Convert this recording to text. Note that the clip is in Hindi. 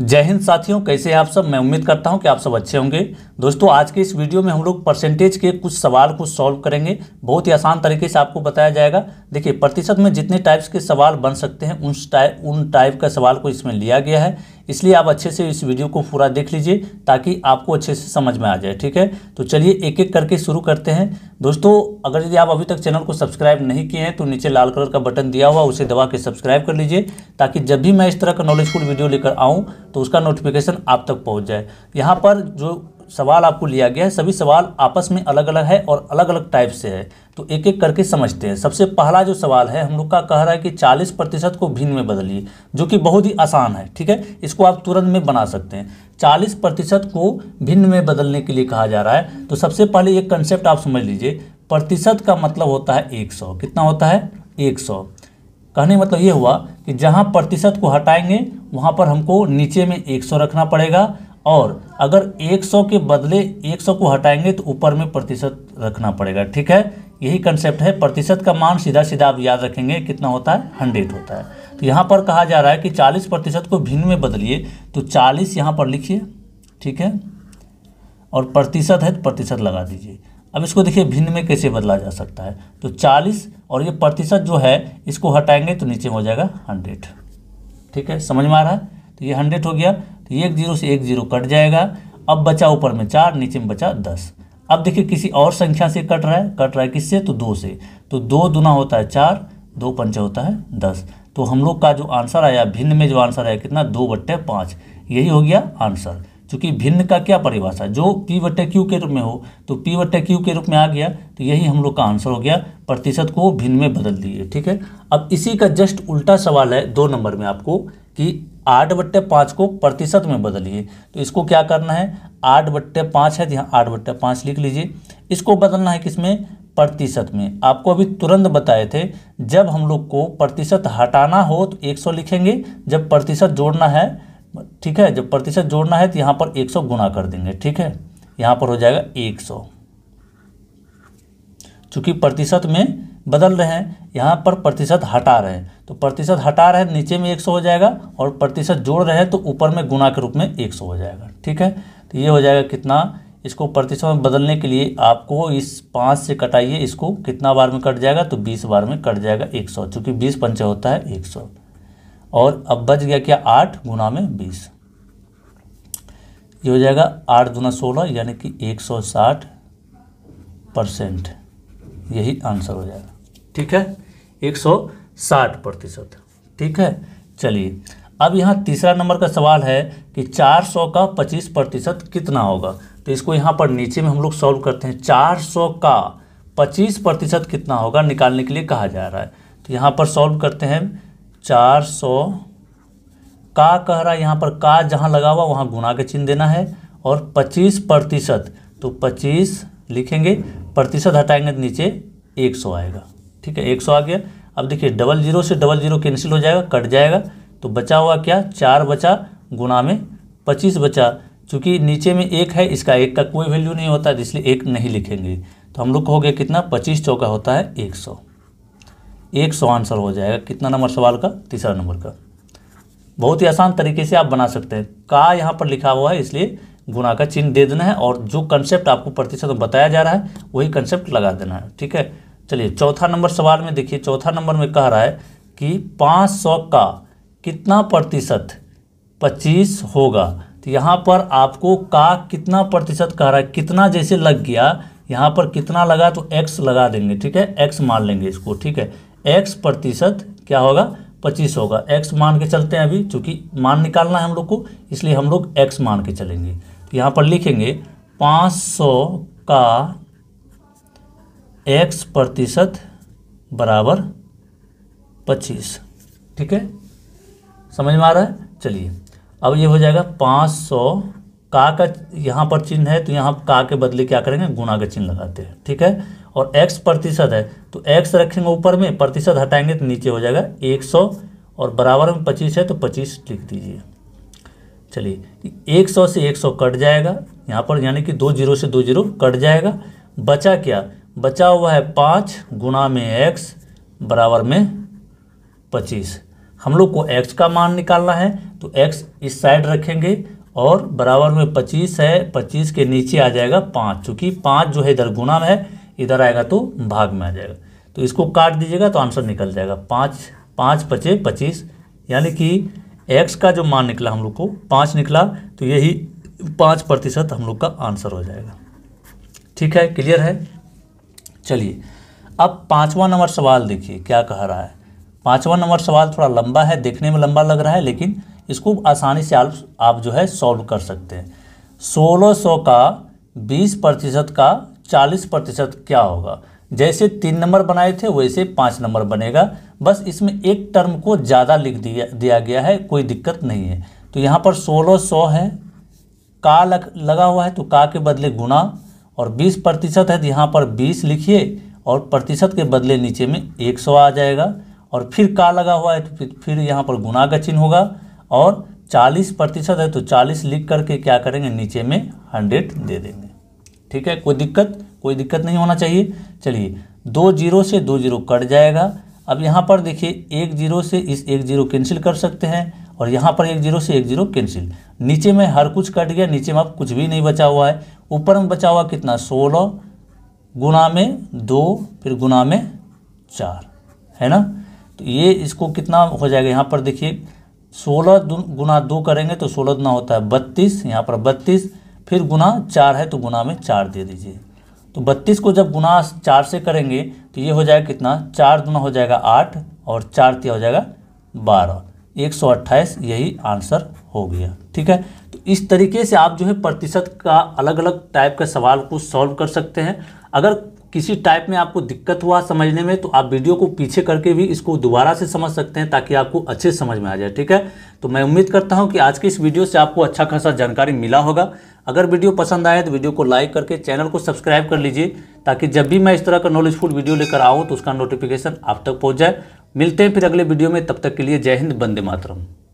जय हिंद साथियों कैसे हैं आप सब मैं उम्मीद करता हूं कि आप सब अच्छे होंगे दोस्तों आज के इस वीडियो में हम लोग परसेंटेज के कुछ सवाल को सॉल्व करेंगे बहुत ही आसान तरीके से आपको बताया जाएगा देखिए प्रतिशत में जितने टाइप्स के सवाल बन सकते हैं उन टाइप उन टाइप का सवाल को इसमें लिया गया है इसलिए आप अच्छे से इस वीडियो को पूरा देख लीजिए ताकि आपको अच्छे से समझ में आ जाए ठीक है तो चलिए एक एक करके शुरू करते हैं दोस्तों अगर यदि आप अभी तक चैनल को सब्सक्राइब नहीं किए हैं तो नीचे लाल कलर का बटन दिया हुआ उसे दबा के सब्सक्राइब कर लीजिए ताकि जब भी मैं इस तरह का नॉलेजफुल वीडियो लेकर आऊँ तो उसका नोटिफिकेशन आप तक पहुँच जाए यहाँ पर जो सवाल आपको लिया गया है सभी सवाल आपस में अलग अलग है और अलग अलग टाइप से है तो एक एक करके समझते हैं सबसे पहला जो सवाल है हम लोग का कह रहा है कि 40 प्रतिशत को भिन्न में बदलिए जो कि बहुत ही आसान है ठीक है इसको आप तुरंत में बना सकते हैं 40 प्रतिशत को भिन्न में बदलने के लिए कहा जा रहा है तो सबसे पहले एक कंसेप्ट आप समझ लीजिए प्रतिशत का मतलब होता है 100 कितना होता है 100 कहने मतलब ये हुआ कि जहाँ प्रतिशत को हटाएंगे वहाँ पर हमको नीचे में एक रखना पड़ेगा और अगर 100 के बदले 100 को हटाएंगे तो ऊपर में प्रतिशत रखना पड़ेगा ठीक है यही कंसेप्ट है प्रतिशत का मान सीधा सीधा आप याद रखेंगे कितना होता है हंड्रेड होता है तो यहाँ पर कहा जा रहा है कि चालीस प्रतिशत को भिन्न में बदलिए तो चालीस यहाँ पर लिखिए ठीक है और प्रतिशत है तो प्रतिशत लगा दीजिए अब इसको देखिए भिन्न में कैसे बदला जा सकता है तो चालीस और ये प्रतिशत जो है इसको हटाएंगे तो नीचे हो जाएगा हंड्रेड ठीक है समझ में आ रहा है तो ये हंड्रेड हो गया तो एक जीरो से एक जीरो कट जाएगा अब बचा ऊपर में चार नीचे में बचा दस अब देखिए किसी और संख्या से कट रहा है कट रहा है किससे तो दो से तो दो दुना होता है चार दो पंचा होता है दस तो हम लोग का जो आंसर आया भिन्न में जो आंसर आया कितना दो बट्टे पाँच यही हो गया आंसर चूंकि भिन्न का क्या परिभाषा जो पी बट्टे क्यू के रूप में हो तो पी बट्टे क्यू के रूप में आ गया तो यही हम लोग का आंसर हो गया प्रतिशत को भिन्न में बदल दिए ठीक है अब इसी का जस्ट उल्टा सवाल है दो नंबर में आपको कि आठ बट्टे पाँच को प्रतिशत में बदलिए तो इसको क्या करना है आठ बट्टे पाँच है तो यहाँ आठ बट्टे पाँच लिख लीजिए इसको बदलना है किसमें प्रतिशत में आपको अभी तुरंत बताए थे जब हम लोग को प्रतिशत हटाना हो तो सौ लिखेंगे जब प्रतिशत जोड़ना है ठीक है जब प्रतिशत जोड़ना है तो यहाँ पर सौ गुणा कर देंगे ठीक है यहाँ पर हो जाएगा सौ चूँकि प्रतिशत में बदल रहे हैं यहाँ पर प्रतिशत हटा रहे हैं तो प्रतिशत हटा रहे हैं नीचे में 100 हो जाएगा और प्रतिशत जोड़ रहे हैं तो ऊपर में गुणा के रूप में 100 हो जाएगा ठीक है तो ये हो जाएगा कितना इसको प्रतिशत में बदलने के लिए आपको इस पाँच से कटाइए इसको कितना बार में कट जाएगा तो बीस बार में कट जाएगा एक सौ चूँकि बीस पंचे होता है एक सौ और अब बच गया क्या आठ गुना में बीस ये हो जाएगा आठ गुना सोलह यानी कि एक सौ साठ परसेंट यही आंसर हो जाएगा ठीक है एक सौ साठ प्रतिशत ठीक है चलिए अब यहाँ तीसरा नंबर का सवाल है कि 400 का 25 प्रतिशत कितना होगा तो इसको यहाँ पर नीचे में हम लोग सॉल्व करते हैं 400 का 25 प्रतिशत कितना होगा निकालने के लिए कहा जा रहा है तो यहाँ पर सॉल्व करते हैं 400 का कह रहा है यहाँ पर का जहाँ लगा हुआ वहाँ गुना के चिन्ह देना है और 25 प्रतिशत तो 25 लिखेंगे प्रतिशत हटाएंगे तो नीचे एक आएगा ठीक है एक आ गया अब देखिए डबल जीरो से डबल जीरो कैंसिल हो जाएगा कट जाएगा तो बचा हुआ क्या चार बचा गुना में पच्चीस बचा चूँकि नीचे में एक है इसका एक का कोई वैल्यू नहीं होता इसलिए एक नहीं लिखेंगे तो हम लोग कहोगे कितना पच्चीस चौका होता है एक सौ एक सौ आंसर हो जाएगा कितना नंबर सवाल का तीसरा नंबर का बहुत ही आसान तरीके से आप बना सकते हैं का यहाँ पर लिखा हुआ है इसलिए गुना का चिन्ह दे देना है और जो कंसेप्ट आपको प्रतिशत में बताया जा रहा है वही कंसेप्ट लगा देना है ठीक है चलिए चौथा नंबर सवाल में देखिए चौथा नंबर में कह रहा है कि पाँच सौ का कितना प्रतिशत पच्चीस होगा तो यहाँ पर आपको का कितना प्रतिशत कह रहा है कितना जैसे लग गया यहाँ पर कितना लगा तो एक्स लगा देंगे ठीक है एक्स मान लेंगे इसको ठीक है एक्स प्रतिशत क्या होगा पच्चीस होगा एक्स मान के चलते हैं अभी चूँकि मान निकालना है हम लोग को इसलिए हम लोग एक्स मान के चलेंगे तो यहाँ पर लिखेंगे पाँच सौ का एक्स प्रतिशत बराबर पच्चीस ठीक है समझ में आ रहा है चलिए अब ये हो जाएगा पाँच सौ का का यहाँ पर चिन्ह है तो यहाँ का के बदले क्या करेंगे गुना का चिन्ह लगाते हैं ठीक है और x प्रतिशत है तो x रखेंगे ऊपर में प्रतिशत हटाएंगे तो नीचे हो जाएगा 100 और बराबर में 25 है तो 25 लिख दीजिए चलिए 100 से 100 कट जाएगा यहाँ पर यानी कि दो जीरो से दो जीरो कट जाएगा बचा क्या बचा हुआ है पाँच गुना में एक्स बराबर में पच्चीस हम लोग को x का मान निकालना है तो x इस साइड रखेंगे और बराबर में 25 है 25 के नीचे आ जाएगा पाँच चूँकि पाँच जो है इधर गुना में है इधर आएगा तो भाग में आ जाएगा तो इसको काट दीजिएगा तो आंसर निकल जाएगा पाँच पाँच पचे पच्चीस यानी कि एक्स का जो मान निकला हम लोग को पाँच निकला तो यही पाँच प्रतिशत हम लोग का आंसर हो जाएगा ठीक है क्लियर है चलिए अब पाँचवा नंबर सवाल देखिए क्या कह रहा है पाँचवा नंबर सवाल थोड़ा लंबा है देखने में लंबा लग रहा है लेकिन इसको आसानी से आप, आप जो है सॉल्व कर सकते हैं 1600 का 20 प्रतिशत का 40 प्रतिशत क्या होगा जैसे तीन नंबर बनाए थे वैसे पाँच नंबर बनेगा बस इसमें एक टर्म को ज़्यादा लिख दिया दिया गया है कोई दिक्कत नहीं है तो यहाँ पर 1600 है का लग, लगा हुआ है तो का के बदले गुणा और 20 प्रतिशत है तो यहाँ पर 20 लिखिए और प्रतिशत के बदले नीचे में 100 आ जाएगा और फिर का लगा हुआ है तो फिर फिर यहाँ पर गुना का चिन्ह होगा और 40 प्रतिशत है तो 40 लिख करके क्या करेंगे नीचे में 100 दे देंगे ठीक है कोई दिक्कत कोई दिक्कत नहीं होना चाहिए चलिए दो जीरो से दो जीरो कट जाएगा अब यहाँ पर देखिए एक जीरो से इस एक जीरो कैंसिल कर सकते हैं और यहाँ पर एक जीरो से एक जीरो कैंसिल नीचे में हर कुछ कट गया नीचे में अब कुछ भी नहीं बचा हुआ है ऊपर में बचा हुआ कितना सोलह गुना में दो फिर गुना में चार है ना तो ये इसको कितना हो जाएगा यहाँ पर देखिए सोलह गुना दो करेंगे तो सोलह दुना होता है बत्तीस यहाँ पर बत्तीस फिर गुना चार है तो गुना में चार दे दीजिए तो बत्तीस को जब गुना चार से करेंगे तो ये हो जाएगा कितना चार दुना हो जाएगा आठ और चार तिया हो जाएगा बारह एक सौ अट्ठाईस यही आंसर हो गया ठीक है तो इस तरीके से आप जो है प्रतिशत का अलग अलग टाइप के सवाल को सॉल्व कर सकते हैं अगर किसी टाइप में आपको दिक्कत हुआ समझने में तो आप वीडियो को पीछे करके भी इसको दोबारा से समझ सकते हैं ताकि आपको अच्छे समझ में आ जाए ठीक है तो मैं उम्मीद करता हूं कि आज के इस वीडियो से आपको अच्छा खासा जानकारी मिला होगा अगर वीडियो पसंद आए तो वीडियो को लाइक करके चैनल को सब्सक्राइब कर लीजिए ताकि जब भी मैं इस तरह का नॉलेजफुल वीडियो लेकर आऊँ तो उसका नोटिफिकेशन आप तक पहुँच जाए मिलते हैं फिर अगले वीडियो में तब तक के लिए जय हिंद बंदे मातरम